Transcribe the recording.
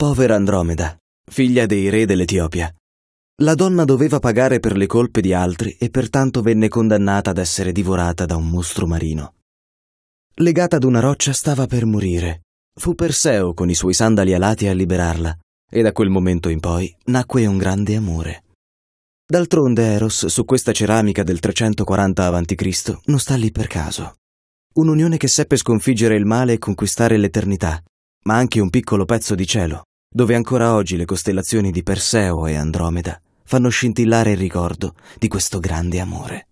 Povera Andromeda, figlia dei re dell'Etiopia. La donna doveva pagare per le colpe di altri e pertanto venne condannata ad essere divorata da un mostro marino. Legata ad una roccia stava per morire. Fu Perseo con i suoi sandali alati a liberarla e da quel momento in poi nacque un grande amore. D'altronde Eros su questa ceramica del 340 a.C. non sta lì per caso. Un'unione che seppe sconfiggere il male e conquistare l'eternità, ma anche un piccolo pezzo di cielo, dove ancora oggi le costellazioni di Perseo e Andromeda fanno scintillare il ricordo di questo grande amore.